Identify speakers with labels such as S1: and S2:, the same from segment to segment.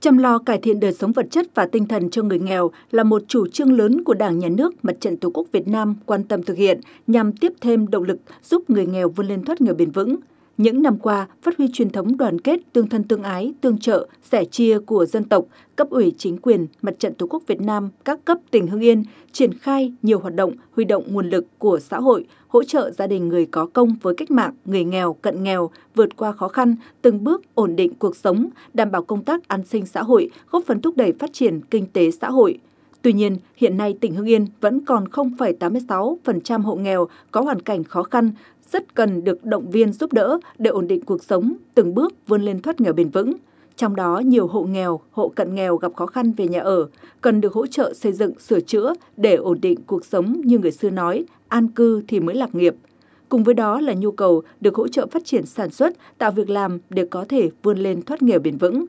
S1: Chăm lo cải thiện đời sống vật chất và tinh thần cho người nghèo là một chủ trương lớn của Đảng, Nhà nước, Mặt trận Tổ quốc Việt Nam quan tâm thực hiện nhằm tiếp thêm động lực giúp người nghèo vươn lên thoát nghèo bền vững. Những năm qua, phát huy truyền thống đoàn kết, tương thân tương ái, tương trợ, sẻ chia của dân tộc, cấp ủy chính quyền, mặt trận Tổ quốc Việt Nam, các cấp tỉnh Hưng Yên triển khai nhiều hoạt động, huy động nguồn lực của xã hội, hỗ trợ gia đình người có công với cách mạng, người nghèo, cận nghèo, vượt qua khó khăn, từng bước ổn định cuộc sống, đảm bảo công tác an sinh xã hội, góp phần thúc đẩy phát triển kinh tế xã hội. Tuy nhiên, hiện nay tỉnh Hưng Yên vẫn còn 0,86% hộ nghèo có hoàn cảnh khó khăn, rất cần được động viên giúp đỡ để ổn định cuộc sống, từng bước vươn lên thoát nghèo bền vững. Trong đó, nhiều hộ nghèo, hộ cận nghèo gặp khó khăn về nhà ở, cần được hỗ trợ xây dựng, sửa chữa để ổn định cuộc sống như người xưa nói, an cư thì mới lạc nghiệp. Cùng với đó là nhu cầu được hỗ trợ phát triển sản xuất, tạo việc làm để có thể vươn lên thoát nghèo bền vững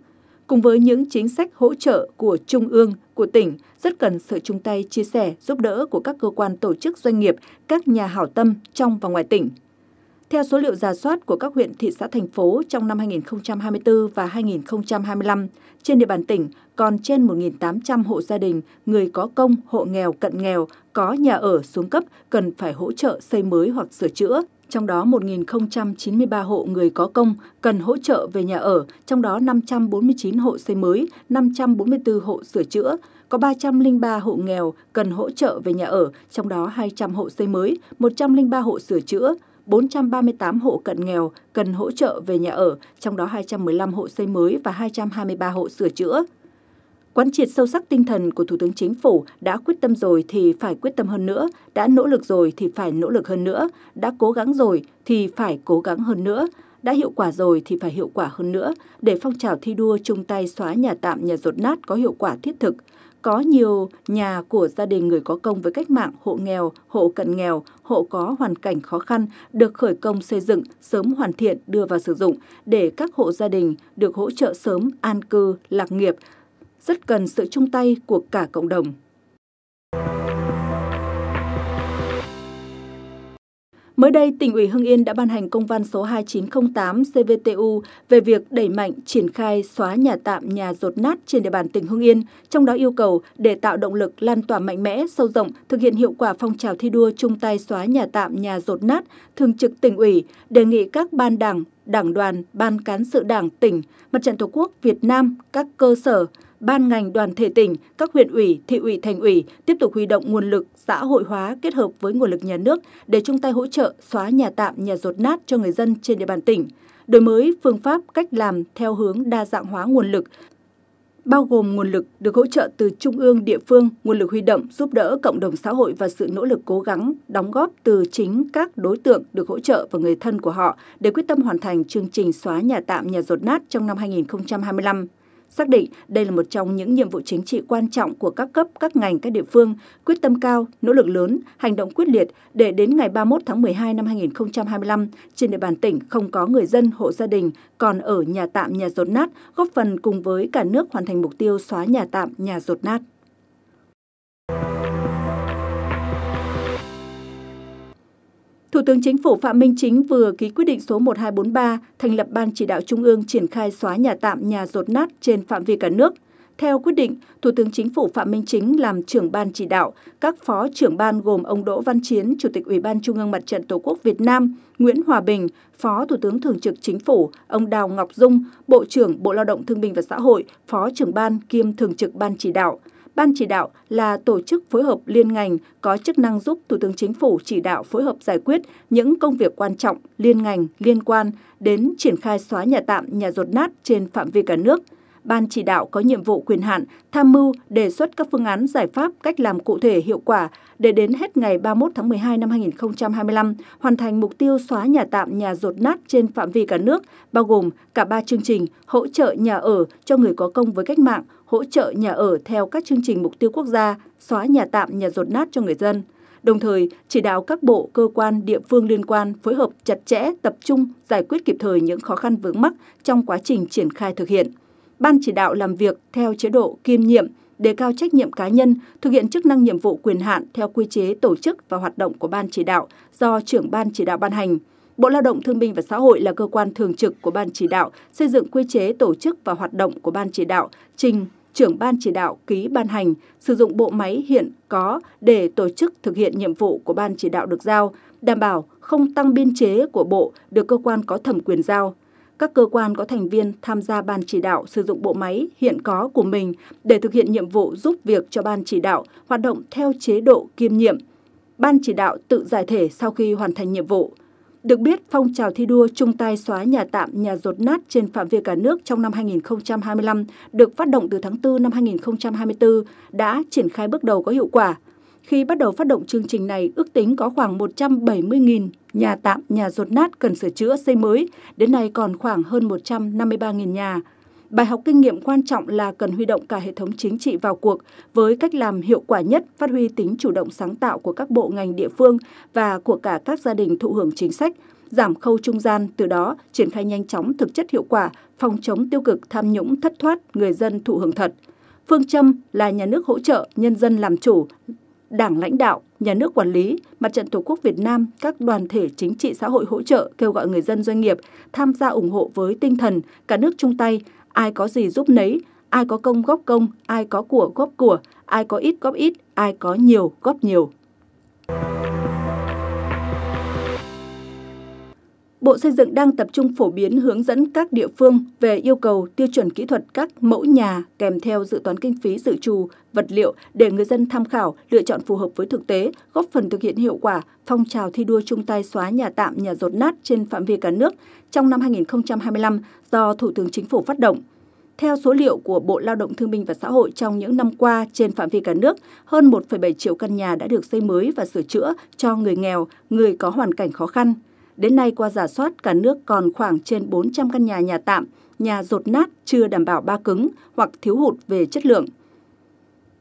S1: cùng với những chính sách hỗ trợ của trung ương, của tỉnh, rất cần sự chung tay chia sẻ, giúp đỡ của các cơ quan tổ chức doanh nghiệp, các nhà hảo tâm trong và ngoài tỉnh. Theo số liệu giả soát của các huyện, thị xã, thành phố trong năm 2024 và 2025, trên địa bàn tỉnh còn trên 1.800 hộ gia đình, người có công, hộ nghèo, cận nghèo, có nhà ở xuống cấp cần phải hỗ trợ xây mới hoặc sửa chữa. Trong đó 1.093 hộ người có công cần hỗ trợ về nhà ở, trong đó 549 hộ xây mới, 544 hộ sửa chữa, có 303 hộ nghèo cần hỗ trợ về nhà ở, trong đó 200 hộ xây mới, 103 hộ sửa chữa, 438 hộ cận nghèo cần hỗ trợ về nhà ở, trong đó 215 hộ xây mới và 223 hộ sửa chữa. Quán triệt sâu sắc tinh thần của Thủ tướng Chính phủ đã quyết tâm rồi thì phải quyết tâm hơn nữa, đã nỗ lực rồi thì phải nỗ lực hơn nữa, đã cố gắng rồi thì phải cố gắng hơn nữa, đã hiệu quả rồi thì phải hiệu quả hơn nữa để phong trào thi đua chung tay xóa nhà tạm nhà rột nát có hiệu quả thiết thực – có nhiều nhà của gia đình người có công với cách mạng, hộ nghèo, hộ cận nghèo, hộ có hoàn cảnh khó khăn được khởi công xây dựng, sớm hoàn thiện đưa vào sử dụng để các hộ gia đình được hỗ trợ sớm an cư, lạc nghiệp, rất cần sự chung tay của cả cộng đồng. Mới đây, tỉnh ủy Hưng Yên đã ban hành công văn số 2908 CVTU về việc đẩy mạnh triển khai xóa nhà tạm nhà rột nát trên địa bàn tỉnh Hưng Yên, trong đó yêu cầu để tạo động lực lan tỏa mạnh mẽ, sâu rộng, thực hiện hiệu quả phong trào thi đua chung tay xóa nhà tạm nhà rột nát, thường trực tỉnh ủy đề nghị các ban đảng, đảng đoàn, ban cán sự đảng tỉnh, mặt trận Tổ quốc Việt Nam, các cơ sở ban ngành đoàn thể tỉnh, các huyện ủy, thị ủy, thành ủy tiếp tục huy động nguồn lực xã hội hóa kết hợp với nguồn lực nhà nước để chung tay hỗ trợ xóa nhà tạm, nhà rột nát cho người dân trên địa bàn tỉnh. Đổi mới phương pháp cách làm theo hướng đa dạng hóa nguồn lực, bao gồm nguồn lực được hỗ trợ từ trung ương, địa phương, nguồn lực huy động giúp đỡ cộng đồng xã hội và sự nỗ lực cố gắng đóng góp từ chính các đối tượng được hỗ trợ và người thân của họ để quyết tâm hoàn thành chương trình xóa nhà tạm nhà rột nát trong năm 2025 xác định đây là một trong những nhiệm vụ chính trị quan trọng của các cấp, các ngành, các địa phương, quyết tâm cao, nỗ lực lớn, hành động quyết liệt để đến ngày 31 tháng 12 năm 2025, trên địa bàn tỉnh không có người dân, hộ gia đình còn ở nhà tạm, nhà rột nát, góp phần cùng với cả nước hoàn thành mục tiêu xóa nhà tạm, nhà rột nát. Thủ tướng Chính phủ Phạm Minh Chính vừa ký quyết định số 1243 thành lập Ban Chỉ đạo Trung ương triển khai xóa nhà tạm, nhà rột nát trên phạm vi cả nước. Theo quyết định, Thủ tướng Chính phủ Phạm Minh Chính làm trưởng ban chỉ đạo, các phó trưởng ban gồm ông Đỗ Văn Chiến, Chủ tịch Ủy ban Trung ương Mặt trận Tổ quốc Việt Nam, Nguyễn Hòa Bình, Phó Thủ tướng Thường trực Chính phủ, ông Đào Ngọc Dung, Bộ trưởng Bộ Lao động Thương binh và Xã hội, Phó trưởng ban kiêm Thường trực Ban chỉ đạo. Ban chỉ đạo là tổ chức phối hợp liên ngành có chức năng giúp Thủ tướng Chính phủ chỉ đạo phối hợp giải quyết những công việc quan trọng liên ngành liên quan đến triển khai xóa nhà tạm, nhà rột nát trên phạm vi cả nước, Ban chỉ đạo có nhiệm vụ quyền hạn tham mưu đề xuất các phương án giải pháp cách làm cụ thể hiệu quả để đến hết ngày 31 tháng 12 năm 2025 hoàn thành mục tiêu xóa nhà tạm nhà rột nát trên phạm vi cả nước, bao gồm cả ba chương trình hỗ trợ nhà ở cho người có công với cách mạng, hỗ trợ nhà ở theo các chương trình mục tiêu quốc gia, xóa nhà tạm nhà rột nát cho người dân đồng thời chỉ đạo các bộ, cơ quan, địa phương liên quan phối hợp chặt chẽ, tập trung, giải quyết kịp thời những khó khăn vướng mắc trong quá trình triển khai thực hiện. Ban chỉ đạo làm việc theo chế độ kiêm nhiệm, đề cao trách nhiệm cá nhân, thực hiện chức năng nhiệm vụ quyền hạn theo quy chế tổ chức và hoạt động của Ban chỉ đạo do trưởng Ban chỉ đạo ban hành. Bộ Lao động Thương binh và Xã hội là cơ quan thường trực của Ban chỉ đạo, xây dựng quy chế tổ chức và hoạt động của Ban chỉ đạo, trình trưởng ban chỉ đạo ký ban hành sử dụng bộ máy hiện có để tổ chức thực hiện nhiệm vụ của ban chỉ đạo được giao, đảm bảo không tăng biên chế của bộ được cơ quan có thẩm quyền giao các cơ quan có thành viên tham gia ban chỉ đạo sử dụng bộ máy hiện có của mình để thực hiện nhiệm vụ giúp việc cho ban chỉ đạo hoạt động theo chế độ kiêm nhiệm. Ban chỉ đạo tự giải thể sau khi hoàn thành nhiệm vụ. Được biết, phong trào thi đua chung tay xóa nhà tạm, nhà rột nát trên phạm vi cả nước trong năm 2025 được phát động từ tháng 4 năm 2024 đã triển khai bước đầu có hiệu quả – khi bắt đầu phát động chương trình này, ước tính có khoảng 170.000 nhà tạm, nhà rột nát cần sửa chữa xây mới, đến nay còn khoảng hơn 153.000 nhà. Bài học kinh nghiệm quan trọng là cần huy động cả hệ thống chính trị vào cuộc với cách làm hiệu quả nhất, phát huy tính chủ động sáng tạo của các bộ ngành địa phương và của cả các gia đình thụ hưởng chính sách, giảm khâu trung gian, từ đó triển khai nhanh chóng thực chất hiệu quả, phòng chống tiêu cực tham nhũng thất thoát người dân thụ hưởng thật. Phương châm là nhà nước hỗ trợ, nhân dân làm chủ Đảng lãnh đạo, nhà nước quản lý, Mặt trận Tổ quốc Việt Nam, các đoàn thể chính trị xã hội hỗ trợ kêu gọi người dân doanh nghiệp tham gia ủng hộ với tinh thần cả nước chung tay, ai có gì giúp nấy, ai có công góp công, ai có của góp của, ai có ít góp ít, ai có nhiều góp nhiều. Bộ Xây dựng đang tập trung phổ biến hướng dẫn các địa phương về yêu cầu tiêu chuẩn kỹ thuật các mẫu nhà kèm theo dự toán kinh phí dự trù, vật liệu để người dân tham khảo, lựa chọn phù hợp với thực tế, góp phần thực hiện hiệu quả phong trào thi đua chung tay xóa nhà tạm, nhà rột nát trên phạm vi cả nước trong năm 2025 do Thủ tướng Chính phủ phát động. Theo số liệu của Bộ Lao động Thương binh và Xã hội trong những năm qua trên phạm vi cả nước, hơn 1,7 triệu căn nhà đã được xây mới và sửa chữa cho người nghèo, người có hoàn cảnh khó khăn – Đến nay qua giả soát, cả nước còn khoảng trên 400 căn nhà nhà tạm, nhà rột nát chưa đảm bảo ba cứng hoặc thiếu hụt về chất lượng.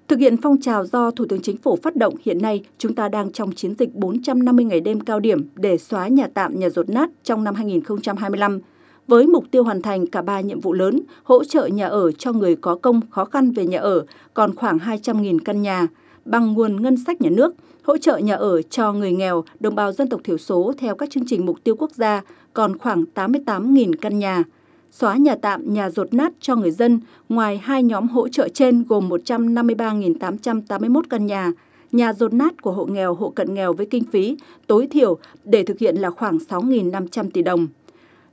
S1: Thực hiện phong trào do Thủ tướng Chính phủ phát động hiện nay, chúng ta đang trong chiến dịch 450 ngày đêm cao điểm để xóa nhà tạm nhà rột nát trong năm 2025 với mục tiêu hoàn thành cả ba nhiệm vụ lớn, hỗ trợ nhà ở cho người có công khó khăn về nhà ở, còn khoảng 200.000 căn nhà, bằng nguồn ngân sách nhà nước, hỗ trợ nhà ở cho người nghèo, đồng bào dân tộc thiểu số theo các chương trình mục tiêu quốc gia còn khoảng 88.000 căn nhà xóa nhà tạm, nhà rột nát cho người dân, ngoài hai nhóm hỗ trợ trên gồm 153.881 căn nhà, nhà rột nát của hộ nghèo, hộ cận nghèo với kinh phí tối thiểu để thực hiện là khoảng 6.500 tỷ đồng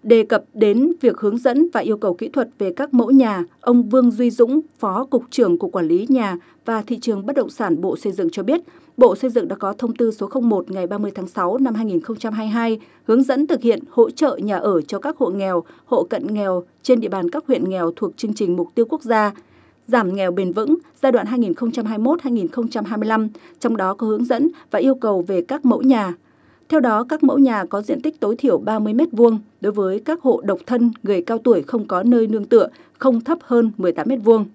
S1: đề cập đến việc hướng dẫn và yêu cầu kỹ thuật về các mẫu nhà, ông Vương Duy Dũng, Phó Cục trưởng Cục Quản lý Nhà và Thị trường Bất động sản Bộ Xây dựng cho biết, Bộ Xây dựng đã có thông tư số 01 ngày 30 tháng 6 năm 2022 hướng dẫn thực hiện hỗ trợ nhà ở cho các hộ nghèo, hộ cận nghèo trên địa bàn các huyện nghèo thuộc chương trình Mục tiêu Quốc gia giảm nghèo bền vững giai đoạn 2021-2025, trong đó có hướng dẫn và yêu cầu về các mẫu nhà, theo đó, các mẫu nhà có diện tích tối thiểu 30 m2 đối với các hộ độc thân, người cao tuổi không có nơi nương tựa, không thấp hơn 18 m2.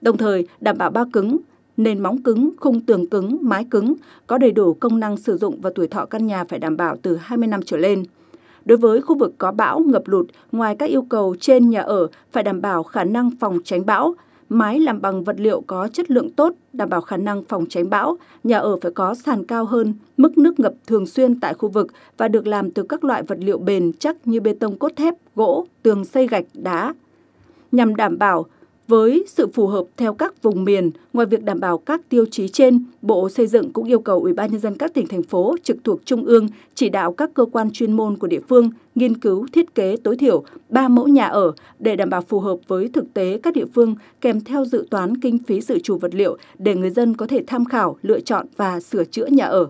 S1: Đồng thời, đảm bảo bao cứng, nền móng cứng, khung tường cứng, mái cứng, có đầy đủ công năng sử dụng và tuổi thọ căn nhà phải đảm bảo từ 20 năm trở lên. Đối với khu vực có bão, ngập lụt, ngoài các yêu cầu trên nhà ở phải đảm bảo khả năng phòng tránh bão, mái làm bằng vật liệu có chất lượng tốt, đảm bảo khả năng phòng tránh bão, nhà ở phải có sàn cao hơn, mức nước ngập thường xuyên tại khu vực và được làm từ các loại vật liệu bền chắc như bê tông cốt thép, gỗ, tường xây gạch, đá. Nhằm đảm bảo với sự phù hợp theo các vùng miền, ngoài việc đảm bảo các tiêu chí trên, Bộ Xây dựng cũng yêu cầu Ủy ban nhân dân các tỉnh thành phố trực thuộc trung ương chỉ đạo các cơ quan chuyên môn của địa phương nghiên cứu thiết kế tối thiểu 3 mẫu nhà ở để đảm bảo phù hợp với thực tế các địa phương kèm theo dự toán kinh phí dự trù vật liệu để người dân có thể tham khảo, lựa chọn và sửa chữa nhà ở.